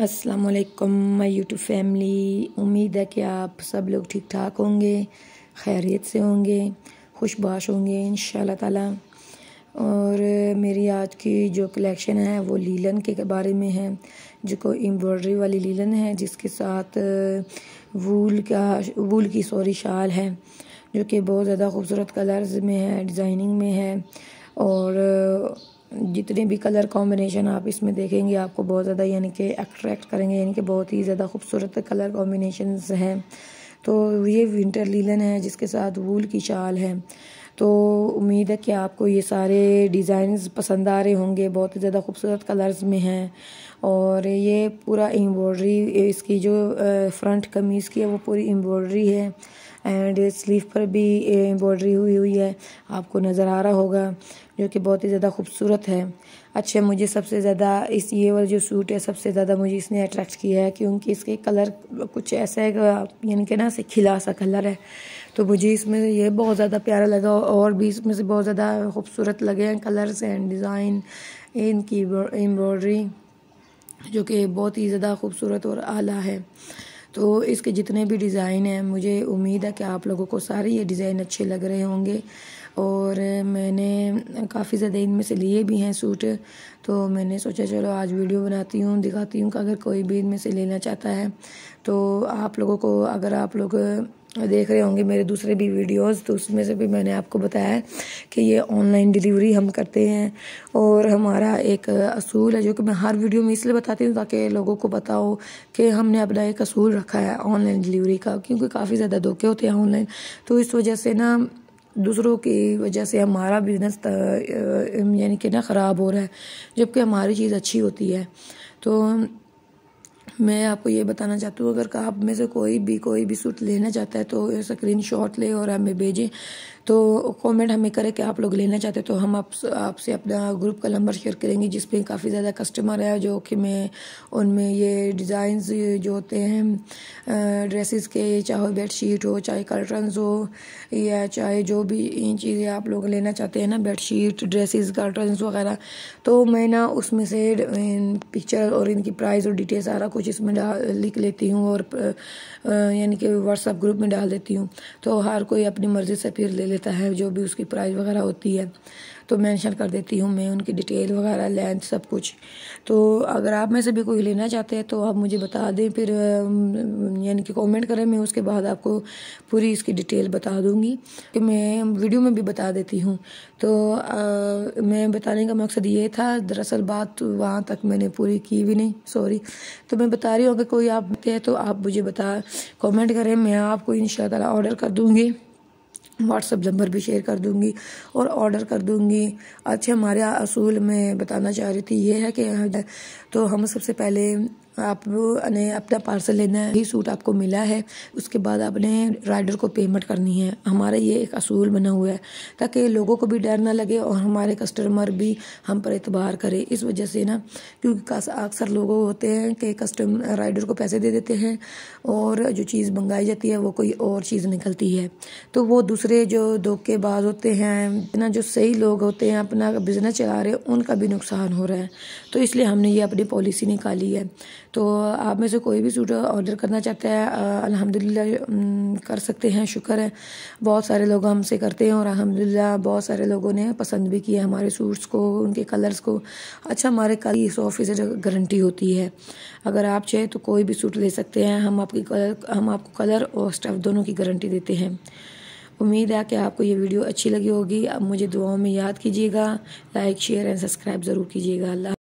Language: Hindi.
असलकम माई यूट्यूब फैमिली उम्मीद है कि आप सब लोग ठीक ठाक होंगे खैरियत से होंगे खुशबाश होंगे इन ताला और मेरी आज की जो कलेक्शन है वो लीलन के बारे में है जो को एम्ब्रॉयडरी वाली लीलन है जिसके साथ वूल का वूल की सॉरी शाल है जो कि बहुत ज़्यादा खूबसूरत कलर्स में है डिज़ाइनिंग में है और जितने भी कलर कॉम्बिनेशन आप इसमें देखेंगे आपको बहुत ज़्यादा यानी कि अट्रैक्ट करेंगे यानी कि बहुत ही ज़्यादा खूबसूरत कलर कॉम्बिनेशन हैं तो ये विंटर लीलन है जिसके साथ वूल की शाल है तो उम्मीद है कि आपको ये सारे डिज़ाइंस पसंद आ रहे होंगे बहुत ही ज़्यादा खूबसूरत कलर्स में हैं और ये पूरा एम्ब्रॉयडरी इसकी जो फ्रंट कमीज़ की है वो पूरी एम्ब्रॉयडरी है एंड स्लीव पर भी एम्ब्रॉयडरी हुई हुई है आपको नज़र आ रहा होगा जो कि बहुत ही ज़्यादा खूबसूरत है अच्छा मुझे सबसे ज़्यादा इस ये वाला जो सूट है सबसे ज़्यादा मुझे इसने अट्रैक्ट किया है क्योंकि इसके कलर कुछ ऐसा है यानी कि ना से खिला सा कलर है तो मुझे इसमें ये बहुत ज़्यादा प्यारा लगा और भी इसमें से बहुत ज़्यादा खूबसूरत लगे हैं कलर्स एंड डिज़ाइन इनकी एम्ब्रॉयडरी जो कि बहुत ही ज़्यादा खूबसूरत और आला है तो इसके जितने भी डिज़ाइन हैं मुझे उम्मीद है कि आप लोगों को सारे ये डिज़ाइन अच्छे लग रहे होंगे और मैंने काफ़ी ज़्यादा इनमें से लिए भी हैं सूट तो मैंने सोचा चलो आज वीडियो बनाती हूँ दिखाती हूँ कि अगर कोई भी इनमें से लेना चाहता है तो आप लोगों को अगर आप लोग देख रहे होंगे मेरे दूसरे भी वीडियोस तो उसमें से भी मैंने आपको बताया है कि ये ऑनलाइन डिलीवरी हम करते हैं और हमारा एक असूल है जो कि मैं हर वीडियो में इसलिए बताती हूँ ताकि लोगों को पता हो कि हमने अपना एक असूल रखा है ऑनलाइन डिलीवरी का क्योंकि काफ़ी ज़्यादा धोखे होते हैं ऑनलाइन तो इस वजह से ना दूसरों की वजह से हमारा बिजनेस यानी कि ना ख़राब हो रहा है जबकि हमारी चीज़ अच्छी होती है तो मैं आपको ये बताना चाहती हूँ अगर आप में से कोई भी कोई भी सूट लेना चाहता है तो स्क्रीन शॉट ले और हमें भेजें तो कमेंट हमें करें कि आप लोग लेना चाहते हैं तो हम आप आपसे अपना ग्रुप का नंबर शेयर करेंगे जिस काफ़ी ज़्यादा कस्टमर है जो कि मैं उनमें ये डिज़ाइंस जो होते हैं ड्रेसेस के चाहे बेडशीट हो चाहे कर्टन हो या चाहे जो भी इन चीज़ें आप लोग लेना चाहते हैं ना बेडशीट ड्रेसेस कर्टन्स वगैरह तो मैं ना उसमें से पिक्चर और इनकी प्राइस और डिटेल सारा कुछ पेजेस में डाल लिख लेती हूँ और यानी कि व्हाट्सअप ग्रुप में डाल देती हूँ तो हर कोई अपनी मर्ज़ी से फिर ले लेता है जो भी उसकी प्राइस वगैरह होती है तो मेंशन कर देती हूँ मैं उनकी डिटेल वगैरह लेंथ सब कुछ तो अगर आप में से भी कोई लेना चाहते हैं तो आप मुझे बता दें फिर यानी कि कमेंट करें मैं उसके बाद आपको पूरी इसकी डिटेल बता दूँगी कि तो मैं वीडियो में भी बता देती हूँ तो आ, मैं बताने का मकसद ये था दरअसल बात वहाँ तक मैंने पूरी की भी नहीं सॉरी तो मैं बता रही हूँ अगर कोई आप हैं तो आप मुझे बता कॉमेंट करें मैं आपको इन ऑर्डर कर दूँगी व्हाट्सअप नंबर भी शेयर कर दूंगी और ऑर्डर कर दूंगी अच्छे हमारे असूल में बताना चाह रही थी ये है कि तो हम सबसे पहले आप ने अपना पार्सल लेना है ही सूट आपको मिला है उसके बाद आपने राइडर को पेमेंट करनी है हमारा ये एक असूल बना हुआ है ताकि लोगों को भी डर ना लगे और हमारे कस्टमर भी हम पर एतबार करें इस वजह से ना क्योंकि अक्सर लोग होते हैं कि कस्टम राइडर को पैसे दे देते हैं और जो चीज़ मंगाई जाती है वो कोई और चीज़ निकलती है तो वो दूसरे जो धोखेबाज होते हैं ना जो सही लोग होते हैं अपना बिज़नेस चला रहे हैं उनका भी नुकसान हो रहा है तो इसलिए हमने ये अपनी पॉलिसी निकाली है तो आप में से कोई भी सूट ऑर्डर करना चाहता है अल्हम्दुलिल्लाह कर सकते हैं शुक्र है बहुत सारे लोग हमसे करते हैं और अल्हम्दुलिल्लाह बहुत सारे लोगों ने पसंद भी किया हमारे सूट्स को उनके कलर्स को अच्छा हमारे कल ही सौ फीसद गारंटी होती है अगर आप चाहे तो कोई भी सूट ले सकते हैं हम आपकी कलर हम आपको कलर और स्टफ दोनों की गारंटी देते हैं उम्मीद है कि आपको ये वीडियो अच्छी लगी होगी अब मुझे दुआओं में याद कीजिएगा लाइक शेयर एंड सब्सक्राइब ज़रूर कीजिएगा अल्लाह